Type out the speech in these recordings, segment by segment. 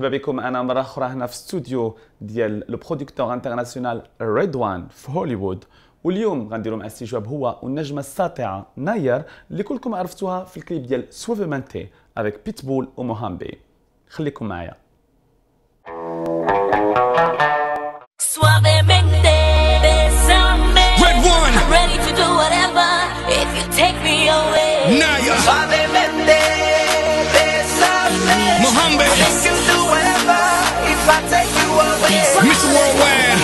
مرحبا بكم انا مره اخرى هنا في استوديو ديال لو برودكتور انترناسيونال ريدوان في هوليوود واليوم غنديروا مع استجواب هو والنجمه الساطعه ناير اللي كلكم عرفتوها في الكليب ديال سوفيمانتي افيك بيتبول ومهامبي خليكم معايا you're. Worldwide.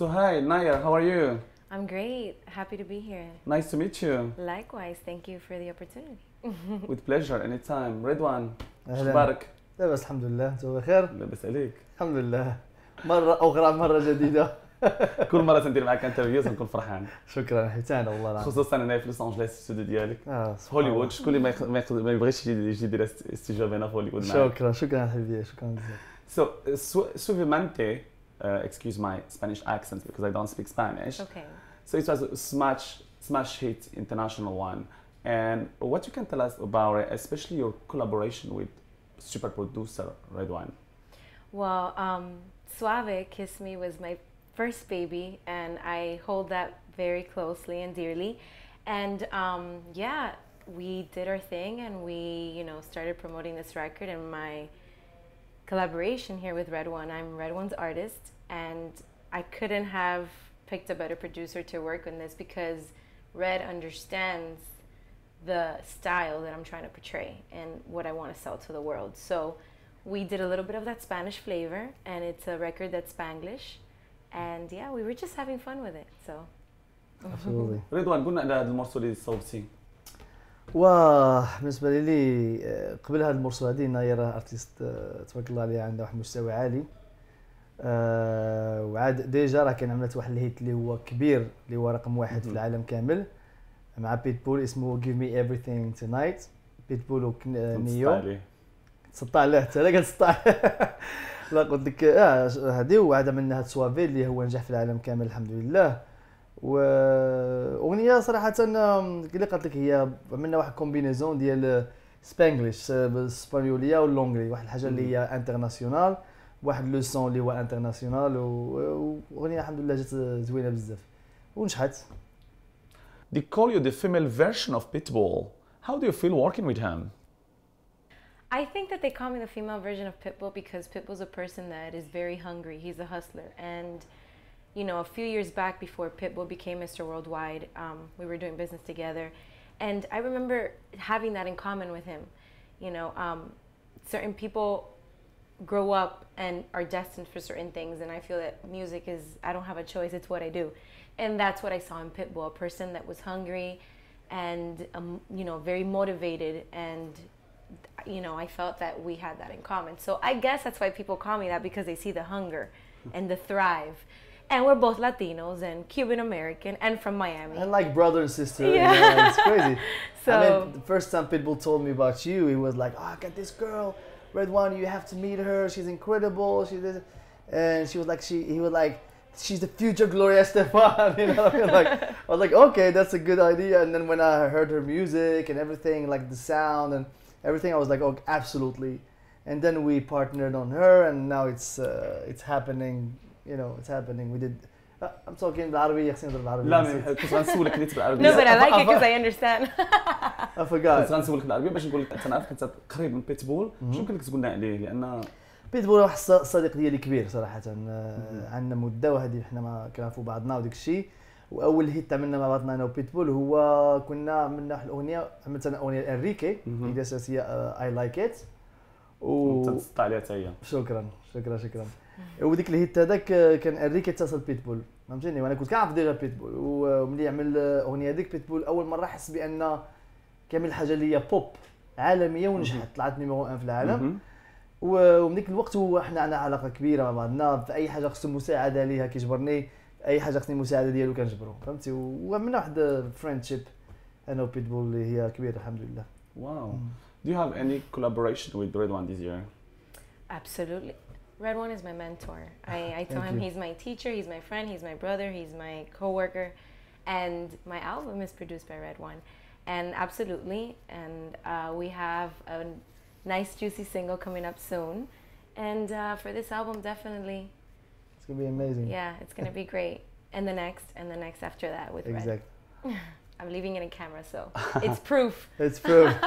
So hi, Naya, how are you? I'm great. Happy to be here. Nice to meet you. Likewise. Thank you for the opportunity. With pleasure. Anytime. Redwan. شو اخبارك؟ لاباس الحمد لله. انت بخير؟ لاباس عليك. الحمد لله. مرة أخرى مرة جديدة. كل مره تندير معك انترفيوز نكون فرحان شكرا حتى انا والله خصوصا أنا في لوس انجلوس الاستوديو ديالك آه هوليوود شكون اللي ما يبغيش يجي يدير استجابه هنا في هوليوود شكرا شكرا حبيبي شكرا بزاف So, su suavemente, uh, excuse my Spanish accent because I don't speak Spanish. Okay. So it was a smash, smash hit, international one. And what you can tell us about it, especially your collaboration with super producer Red Well, um, Suave Kiss Me was my first baby, and I hold that very closely and dearly. And um, yeah, we did our thing, and we you know started promoting this record and my collaboration here with Red One. I'm Red One's artist, and I couldn't have picked a better producer to work on this because Red understands the style that I'm trying to portray and what I want to sell to the world. So we did a little bit of that Spanish flavor, and it's a record that's Spanglish. and yeah, we were just having fun with it. So. Absolutely. رضوان قلنا على هذا المرسول اللي صوبتي بالنسبه لي آه، قبل هذا المرسول هذه نايره ارتيست آه، تبارك الله عليها عندها واحد المستوى عالي آه وعاد ديجا راه كان عملت واحد الهيت اللي هو كبير اللي هو رقم واحد في العالم كامل مع بيت بول اسمه give me everything tonight بيت بول ونيو تسطع عليه حتى انا كنسطع لا قلت لك اه هذه وعاد من هاد سوافي اللي هو نجح في العالم كامل الحمد لله واغنيه صراحه اللي قالت لك هي عملنا واحد كومبينيزون ديال سبانجليش بالسبانيولية واللونجلي واحد الحاجه اللي هي انترناسيونال واحد لو سون اللي هو انترناسيونال واغنيه الحمد لله جات زوينه بزاف ونجحت They call you the female version of Pitbull. How do you feel working with him? I think that they call me the female version of Pitbull because Pitbull's a person that is very hungry. He's a hustler. And, you know, a few years back before Pitbull became Mr. Worldwide, um, we were doing business together. And I remember having that in common with him. You know, um, certain people grow up and are destined for certain things. And I feel that music is, I don't have a choice, it's what I do. And that's what I saw in Pitbull a person that was hungry and, um, you know, very motivated and you know, I felt that we had that in common. So I guess that's why people call me that because they see the hunger and the thrive. And we're both Latinos and Cuban American and from Miami. And like brother and sister. Yeah. it's crazy. so I mean, the first time Pitbull told me about you, he was like, oh, I got this girl, Red One, you have to meet her. She's incredible. She did. And she was like, she, he was like, she's the future Gloria Estefan." You know, I, mean, like, I was like, okay, that's a good idea. And then when I heard her music and everything, like the sound and everything. I was like, oh, absolutely. And then we partnered on her, and now it's uh, it's happening. You know, it's happening. We did. I'm talking بالعربية خصني نهضر بالعربية لا كنت غنسولك بديت بالعربية No but I like it because I understand I forgot كنت غنسولك بالعربية باش نقول لك أنت نعرف حيت قريب من بيتبول شنو يمكن لك تقول لنا عليه لأن بيتبول واحد الصديق ديالي كبير صراحة عندنا مدة وهذه حنا ما كنعرفوا بعضنا وداك الشيء واول هيت عملنا مع بعضنا انا وبيتبول هو كنا عملنا واحد الاغنيه عملت انا اغنيه لانريكي اللي هي اي لايك ات آه، و عليها هي شكرا شكرا شكرا وديك الهيت هذاك كان انريكي اتصل بيتبول فهمتيني وانا كنت كنعرف ديجا بيتبول وملي عمل الاغنيه هذيك بيتبول اول مره حس بان كامل الحاجه اللي هي بوب عالميه ونجحت طلعت نيميرو 1 في العالم ومن ذاك الوقت هو حنا عندنا علاقه كبيره مع بعضنا في اي حاجه خصو مساعده ليها كيجبرني اي حاجه خصني المساعده ديالو كنجبرو فهمتي وعملنا واحد فريندشيب انا وبيتبول اللي هي كبيره الحمد لله واو Do you have any collaboration with Red One this year? Absolutely. Red One is my mentor. I, I tell him you. he's my teacher, he's my friend, he's my brother, he's my coworker, and my album is produced by Red One, and absolutely, and uh, we have a nice juicy single coming up soon, and uh, for this album definitely it's gonna be amazing. Yeah, it's gonna be great. And the next, and the next after that with exactly. red. I'm leaving it in camera, so it's proof. it's proof.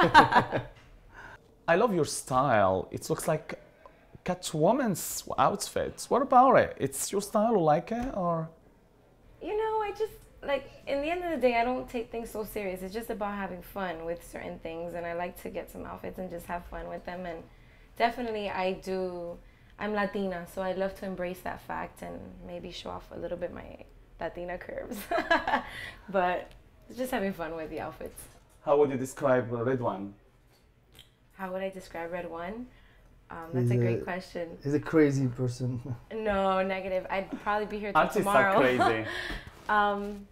I love your style. It looks like Catwoman's outfits. What about it? It's your style, you like it, or? You know, I just like in the end of the day, I don't take things so serious. It's just about having fun with certain things, and I like to get some outfits and just have fun with them. And definitely, I do I'm Latina, so I love to embrace that fact and maybe show off a little bit my Latina curves. but just having fun with the outfits. How would you describe Red One? How would I describe Red One? Um, that's a great question. He's a crazy person. No, negative. I'd probably be here till tomorrow. crazy. um,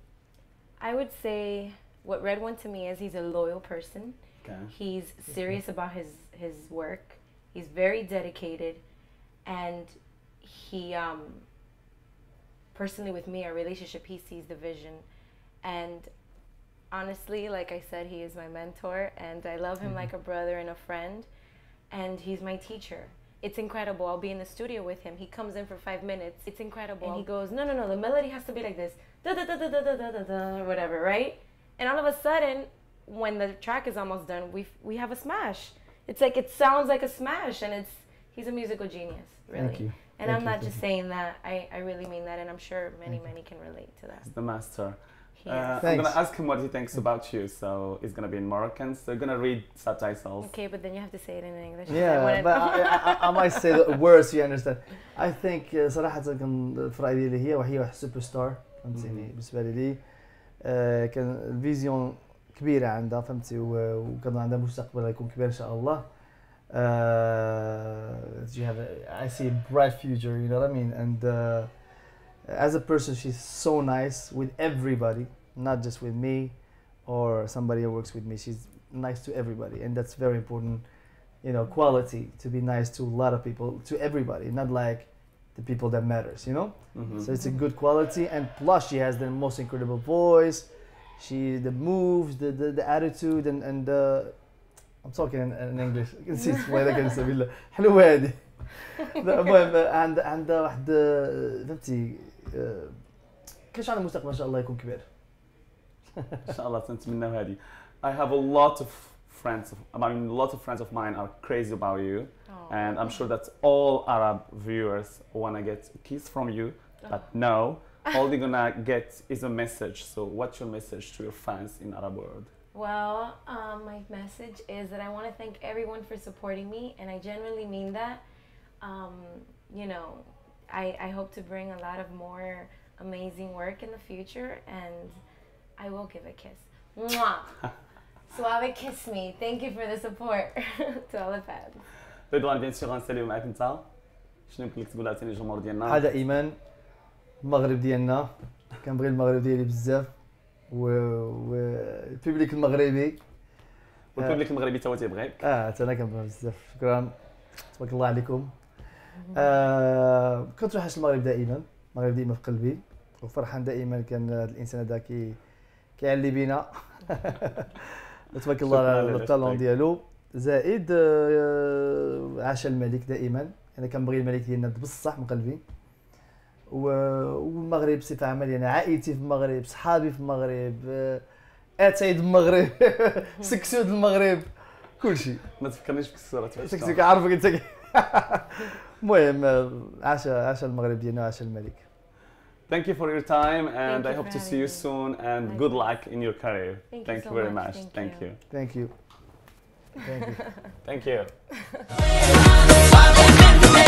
I would say what Red One to me is he's a loyal person. Okay. He's serious about his, his work. He's very dedicated and he um personally with me our relationship he sees the vision and honestly like i said he is my mentor and i love him mm-hmm. like a brother and a friend and he's my teacher it's incredible i'll be in the studio with him he comes in for five minutes it's incredible and he goes no no no the melody has to be like this da da da da da da da da whatever right and all of a sudden when the track is almost done we we have a smash it's like it sounds like a smash and it's he's a musical genius, really. Thank you. And thank I'm not just saying that. I, I really mean that, and I'm sure many, many can relate to that. He's the master. He uh, I'm gonna ask him what he thinks about you, so he's gonna be in Moroccan. So you're gonna read subtitles. Okay, but then you have to say it in English. Yeah, but I, I, I, might say the words. You understand? I think uh, صراحة كان a اللي هي وهي واحد سوبر ستار فهمتيني بالنسبة لي كان الفيزيون كبيرة عندها فهمتي وكان عندها مستقبل غيكون كبير إن شاء الله you have a, I see a bright future. You know what I mean? And uh, as a person, she's so nice with everybody, not just with me or somebody who works with me. She's nice to everybody, and that's very important. You know, quality to be nice to a lot of people, to everybody, not like the people that matters. You know, mm-hmm. so it's a good quality, and plus she has the most incredible voice. She the moves, the the, the attitude, and and. Uh, I'm talking in, in English نسيت الله يلا كنسى بالله حلوه هذه المهم عند عندها واحد uh, فهمتي uh, كاش عندها مستقبل ان شاء الله يكون كبير ان شاء الله تنتمناو هذه I have a lot of friends of, I mean a lot of friends of mine are crazy about you Aww. and I'm sure that all Arab viewers wanna get a kiss from you but no all they're gonna get is a message so what's your message to your fans in Arab world well, um, my message is that I want to thank everyone for supporting me, and I genuinely mean that. Um, you know, I, I hope to bring a lot of more amazing work in the future, and I will give a kiss. Mwah! Suave kiss me. Thank you for the support to all the fans. رضوان بيان سور غنساليو معاك انت شنو يمكن لك تقول عاوتاني للجمهور ديالنا؟ حاجه ايمان المغرب ديالنا كنبغي المغرب ديالي بزاف الببليك المغربي والببليك المغربي توا هو تيبغيك اه حتى انا كنبغي بزاف شكرا تبارك الله عليكم آه كنتوحش المغرب دائما المغرب دائما في قلبي وفرحان دائما كان هذا الانسان هذا كي كيعلي بينا تبارك الله على الطالون ديالو زائد آه عاش الملك دائما انا كنبغي الملك ديالنا بصح من قلبي والمغرب بصفه عامه يعني عائلتي في المغرب صحابي في المغرب اتايد المغرب سكسود المغرب كلشي ما تفكرنيش في بالكسورات سكسك عارفك انت المهم عاش عاش المغرب ديالنا عاش الملك Thank you for your time and Thank I hope to see you soon and Thank good luck in your career. Thank, Thank you, you very much. much. Thank, Thank you. you. Thank you. Thank you. Thank you.